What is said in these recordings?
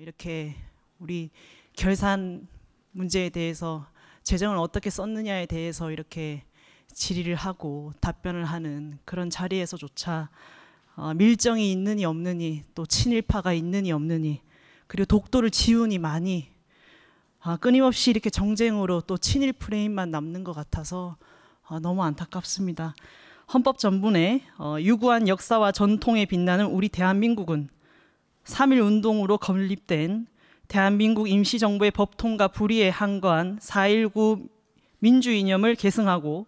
이렇게 우리 결산 문제에 대해서 재정을 어떻게 썼느냐에 대해서 이렇게 질의를 하고 답변을 하는 그런 자리에서조차 어, 밀정이 있느니 없느니 또 친일파가 있느니 없느니 그리고 독도를 지우니 많이 아, 끊임없이 이렇게 정쟁으로 또 친일 프레임만 남는 것 같아서 어, 너무 안타깝습니다. 헌법 전문에 어, 유구한 역사와 전통에 빛나는 우리 대한민국은 3.1 운동으로 건립된 대한민국 임시정부의 법통과 불의에 항거한 4.19 민주이념을 계승하고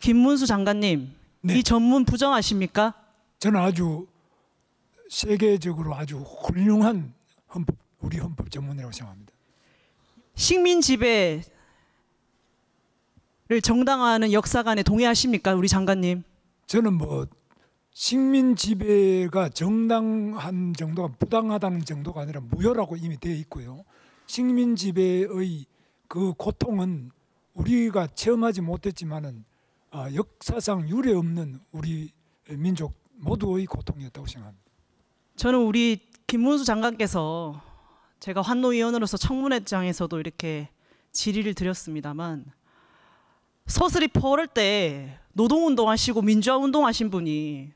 김문수 장관님 네. 이 전문 부정하십니까? 저는 아주 세계적으로 아주 훌륭한 헌법, 우리 헌법 전문이라고 생각합니다. 식민 지배를 정당화하는 역사관에 동의하십니까, 우리 장관님? 저는 뭐 식민 지배가 정당한 정도가 부당하다는 정도가 아니라 무효라고 이미 되어 있고요. 식민 지배의 그 고통은 우리가 체험하지 못했지만은 아, 역사상 유례 없는 우리 민족 모두의 고통이었다고 생각합니다. 저는 우리 김문수 장관께서 제가 환노위원으로서 청문회장에서도 이렇게 질의를 드렸습니다만 서슬이 퍼를 때 노동운동하시고 민주화운동하신 분이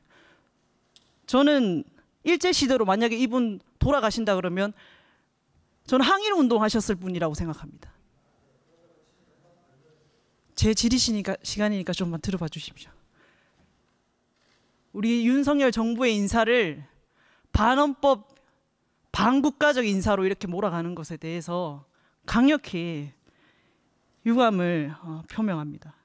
저는 일제 시대로 만약에 이분 돌아가신다 그러면 저는 항일 운동하셨을 분이라고 생각합니다. 제 질의시니까 시간이니까 좀만 들어봐 주십시오. 우리 윤석열 정부의 인사를 반원법 반국가적 인사로 이렇게 몰아가는 것에 대해서 강력히 유감을 어, 표명합니다.